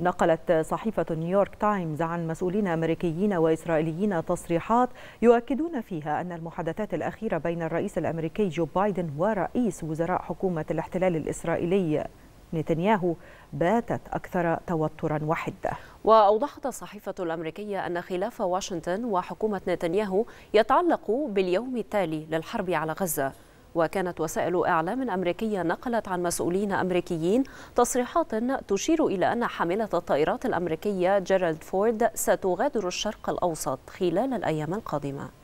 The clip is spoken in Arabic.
نقلت صحيفة نيويورك تايمز عن مسؤولين أمريكيين وإسرائيليين تصريحات يؤكدون فيها أن المحادثات الأخيرة بين الرئيس الأمريكي جو بايدن ورئيس وزراء حكومة الاحتلال الإسرائيلي نتنياهو باتت أكثر توترا وحدة وأوضحت الصحيفة الأمريكية أن خلاف واشنطن وحكومة نتنياهو يتعلق باليوم التالي للحرب على غزة وكانت وسائل إعلام أمريكية نقلت عن مسؤولين أمريكيين تصريحات تشير إلى أن حاملة الطائرات الأمريكية جيرالد فورد ستغادر الشرق الأوسط خلال الأيام القادمة